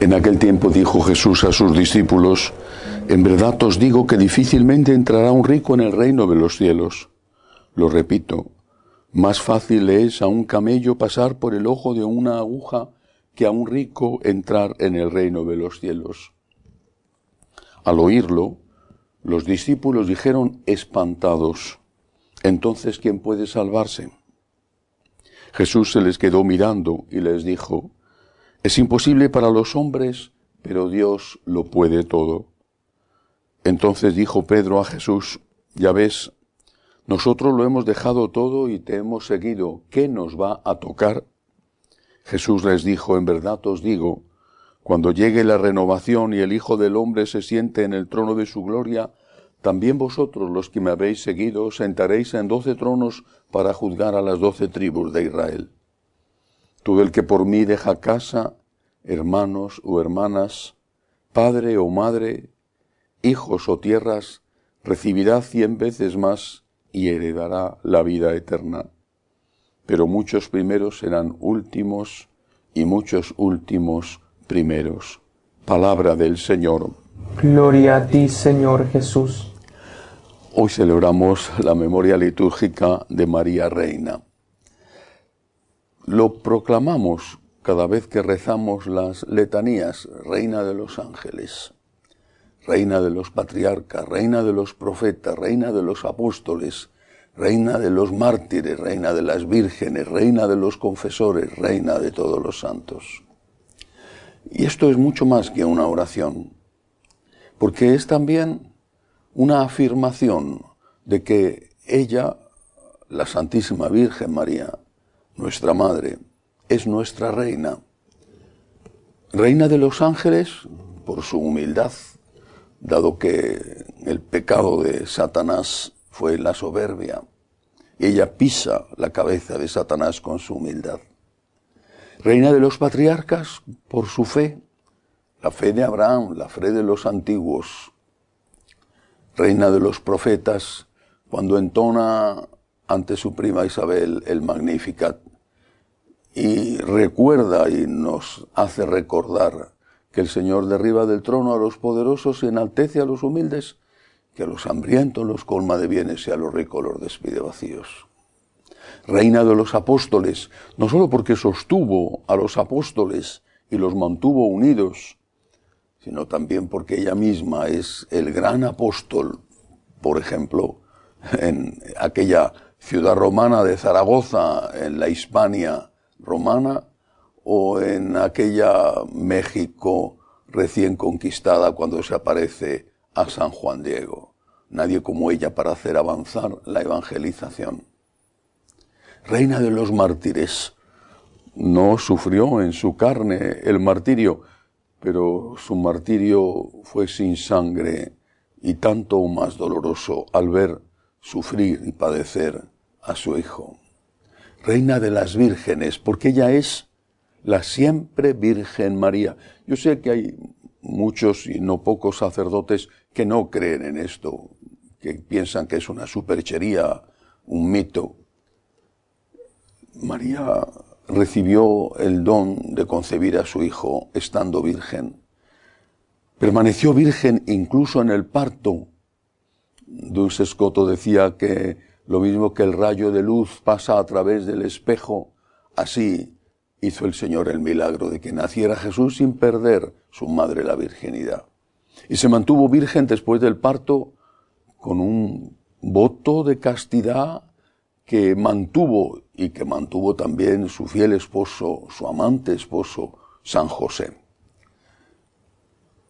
En aquel tiempo dijo Jesús a sus discípulos, En verdad os digo que difícilmente entrará un rico en el reino de los cielos. Lo repito, más fácil es a un camello pasar por el ojo de una aguja que a un rico entrar en el reino de los cielos. Al oírlo, los discípulos dijeron espantados, Entonces, ¿quién puede salvarse? Jesús se les quedó mirando y les dijo, Es imposible para los hombres, pero Dios lo puede todo. Entonces dijo Pedro a Jesús, Ya ves, nosotros lo hemos dejado todo y te hemos seguido, ¿qué nos va a tocar? Jesús les dijo, En verdad os digo, cuando llegue la renovación y el Hijo del Hombre se siente en el trono de su gloria, también vosotros los que me habéis seguido sentaréis en doce tronos para juzgar a las doce tribus de Israel. Tú, el que por mí deja casa, hermanos o hermanas, padre o madre, hijos o tierras, recibirá cien veces más y heredará la vida eterna. Pero muchos primeros serán últimos y muchos últimos primeros. Palabra del Señor. Gloria a ti, Señor Jesús. Hoy celebramos la memoria litúrgica de María Reina. Lo proclamamos cada vez que rezamos las letanías, Reina de los ángeles, Reina de los patriarcas, Reina de los profetas, Reina de los apóstoles, Reina de los mártires, Reina de las vírgenes, Reina de los confesores, Reina de todos los santos. Y esto es mucho más que una oración, porque es también una afirmación de que ella, la Santísima Virgen María, nuestra Madre, es nuestra reina. Reina de los ángeles por su humildad, dado que el pecado de Satanás fue la soberbia. Ella pisa la cabeza de Satanás con su humildad. Reina de los patriarcas por su fe, la fe de Abraham, la fe de los antiguos. Reina de los profetas, cuando entona ante su prima Isabel el Magnificat y recuerda y nos hace recordar que el Señor derriba del trono a los poderosos y enaltece a los humildes, que a los hambrientos los colma de bienes y a los ricos los despide vacíos reina de los apóstoles, no solo porque sostuvo a los apóstoles y los mantuvo unidos, sino también porque ella misma es el gran apóstol, por ejemplo, en aquella ciudad romana de Zaragoza, en la Hispania romana, o en aquella México recién conquistada cuando se aparece a San Juan Diego. Nadie como ella para hacer avanzar la evangelización reina de los mártires. No sufrió en su carne el martirio, pero su martirio fue sin sangre y tanto más doloroso al ver sufrir y padecer a su hijo. Reina de las vírgenes, porque ella es la siempre Virgen María. Yo sé que hay muchos y no pocos sacerdotes que no creen en esto, que piensan que es una superchería, un mito, María recibió el don de concebir a su hijo estando virgen. Permaneció virgen incluso en el parto. Dulce Escoto decía que lo mismo que el rayo de luz pasa a través del espejo, así hizo el Señor el milagro de que naciera Jesús sin perder su madre la virginidad. Y se mantuvo virgen después del parto con un voto de castidad que mantuvo y que mantuvo también su fiel esposo, su amante esposo, San José.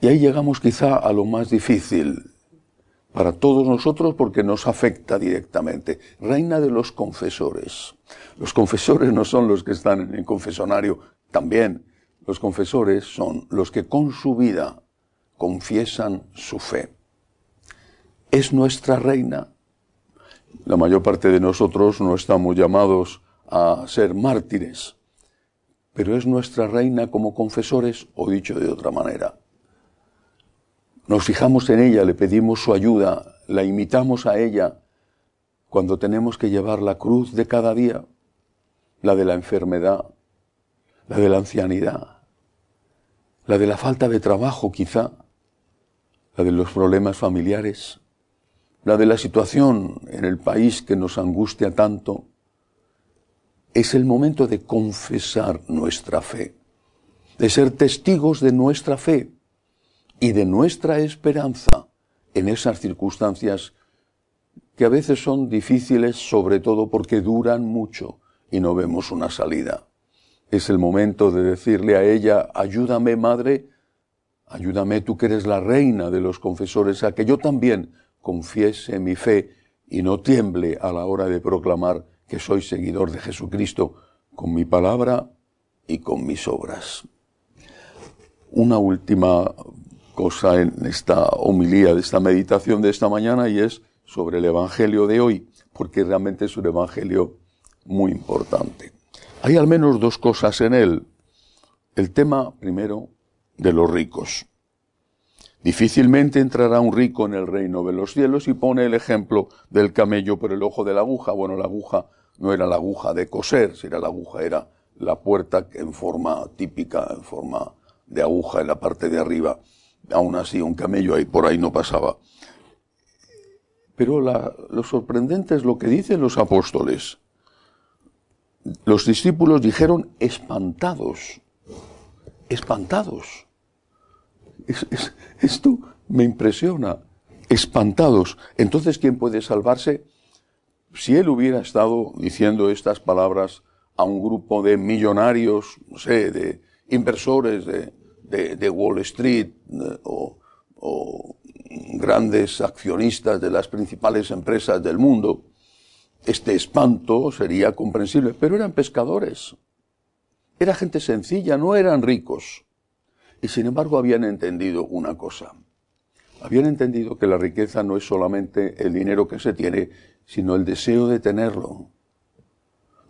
Y ahí llegamos quizá a lo más difícil para todos nosotros porque nos afecta directamente. Reina de los confesores. Los confesores no son los que están en el confesonario también. Los confesores son los que con su vida confiesan su fe. Es nuestra reina la mayor parte de nosotros no estamos llamados a ser mártires, pero es nuestra reina como confesores, o dicho de otra manera. Nos fijamos en ella, le pedimos su ayuda, la imitamos a ella cuando tenemos que llevar la cruz de cada día, la de la enfermedad, la de la ancianidad, la de la falta de trabajo quizá, la de los problemas familiares, la de la situación en el país que nos angustia tanto, es el momento de confesar nuestra fe, de ser testigos de nuestra fe y de nuestra esperanza en esas circunstancias que a veces son difíciles, sobre todo porque duran mucho y no vemos una salida. Es el momento de decirle a ella, ayúdame madre, ayúdame tú que eres la reina de los confesores, a que yo también confiese mi fe y no tiemble a la hora de proclamar que soy seguidor de Jesucristo con mi palabra y con mis obras. Una última cosa en esta homilía, de esta meditación de esta mañana y es sobre el Evangelio de hoy, porque realmente es un Evangelio muy importante. Hay al menos dos cosas en él. El tema, primero, de los ricos. Difícilmente entrará un rico en el reino de los cielos y pone el ejemplo del camello por el ojo de la aguja. Bueno, la aguja no era la aguja de coser, era la aguja, era la puerta en forma típica, en forma de aguja en la parte de arriba. Aún así, un camello ahí por ahí no pasaba. Pero lo sorprendente es lo que dicen los apóstoles. Los discípulos dijeron espantados, espantados esto me impresiona. Espantados. Entonces, ¿quién puede salvarse? Si él hubiera estado diciendo estas palabras a un grupo de millonarios, no sé, de inversores de, Wall Street eh, o grandes accionistas de las principales empresas del mundo, este espanto sería comprensible, pero eran pescadores. Era gente sencilla, no eran ricos. Y sin embargo habían entendido una cosa. Habían entendido que la riqueza no es solamente el dinero que se tiene, sino el deseo de tenerlo.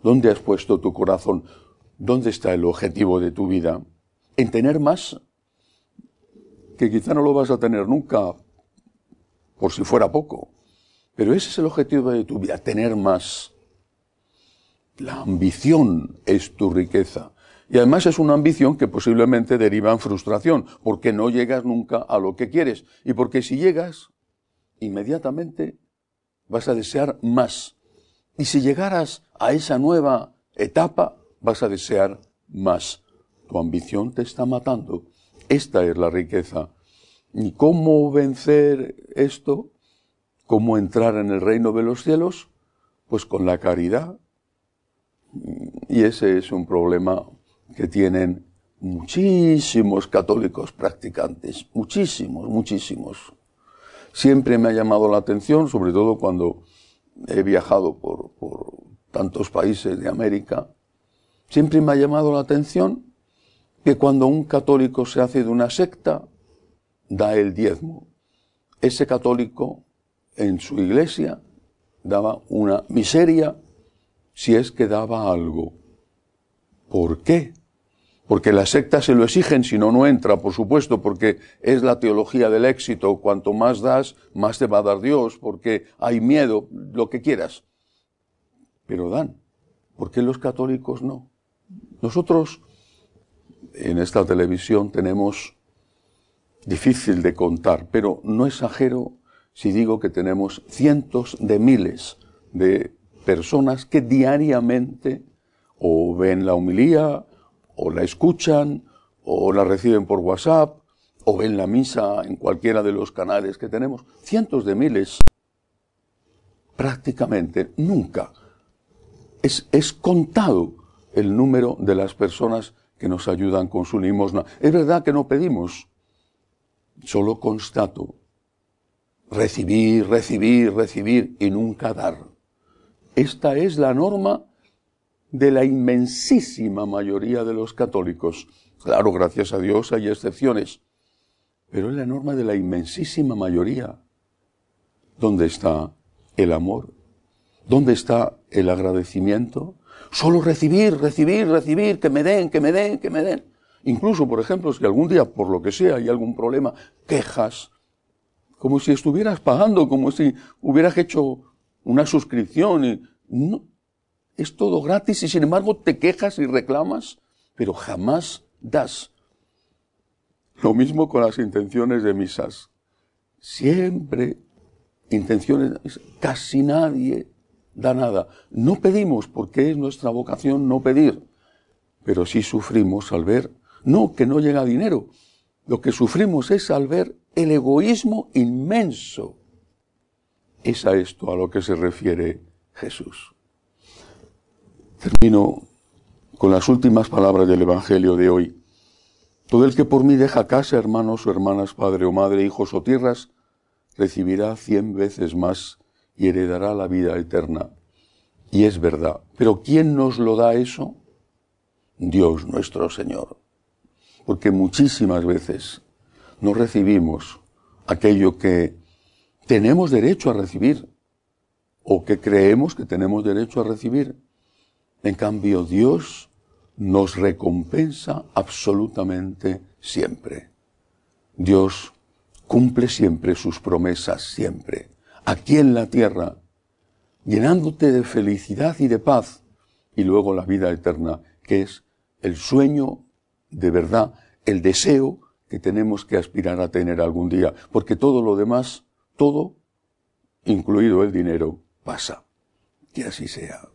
¿Dónde has puesto tu corazón? ¿Dónde está el objetivo de tu vida? ¿En tener más? Que quizá no lo vas a tener nunca, por si fuera poco. Pero ese es el objetivo de tu vida, tener más. La ambición es tu riqueza. Y además es una ambición que posiblemente deriva en frustración, porque no llegas nunca a lo que quieres. Y porque si llegas, inmediatamente vas a desear más. Y si llegaras a esa nueva etapa, vas a desear más. Tu ambición te está matando. Esta es la riqueza. ¿Y cómo vencer esto? ¿Cómo entrar en el reino de los cielos? Pues con la caridad. Y ese es un problema que tienen muchísimos católicos practicantes, muchísimos, muchísimos. Siempre me ha llamado la atención, sobre todo cuando he viajado por, tantos países de América, siempre me ha llamado la atención que cuando un católico se hace de una secta, da el diezmo. Ese católico en su iglesia daba una miseria si es que daba algo. ¿Por qué? Porque las sectas se lo exigen, si no, no entra, por supuesto, porque es la teología del éxito. Cuanto más das, más te va a dar Dios, porque hay miedo, lo que quieras. Pero dan. ¿Por qué los católicos no? Nosotros en esta televisión tenemos difícil de contar, pero no exagero si digo que tenemos cientos de miles de personas que diariamente o ven la humilía, o la escuchan, o la reciben por WhatsApp, o ven la misa en cualquiera de los canales que tenemos. Cientos de miles prácticamente nunca. Es, es, contado el número de las personas que nos ayudan con su limosna. Es verdad que no pedimos, solo constato. Recibir, recibir, recibir y nunca dar. Esta es la norma de la inmensísima mayoría de los católicos. Claro, gracias a Dios hay excepciones, pero es la norma de la inmensísima mayoría. ¿Dónde está el amor? ¿Dónde está el agradecimiento? Solo recibir, recibir, recibir, que me den, que me den, que me den. Incluso, por ejemplo, si algún día, por lo que sea, hay algún problema, quejas, como si estuvieras pagando, como si hubieras hecho una suscripción. Y no, es todo gratis y sin embargo te quejas y reclamas, pero jamás das. Lo mismo con las intenciones de misas. Siempre intenciones, casi nadie da nada. No pedimos porque es nuestra vocación no pedir, pero sí sufrimos al ver, no que no llega dinero, lo que sufrimos es al ver el egoísmo inmenso. Es a esto a lo que se refiere Jesús. Termino con las últimas palabras del Evangelio de hoy. Todo el que por mí deja casa, hermanos o hermanas, padre o madre, hijos o tierras, recibirá cien veces más y heredará la vida eterna. Y es verdad. Pero ¿quién nos lo da eso? Dios nuestro Señor. Porque muchísimas veces no recibimos aquello que tenemos derecho a recibir o que creemos que tenemos derecho a recibir. En cambio, Dios nos recompensa absolutamente siempre. Dios cumple siempre sus promesas, siempre, aquí en la tierra, llenándote de felicidad y de paz, y luego la vida eterna, que es el sueño de verdad, el deseo que tenemos que aspirar a tener algún día, porque todo lo demás, todo, incluido el dinero, pasa. Que así sea.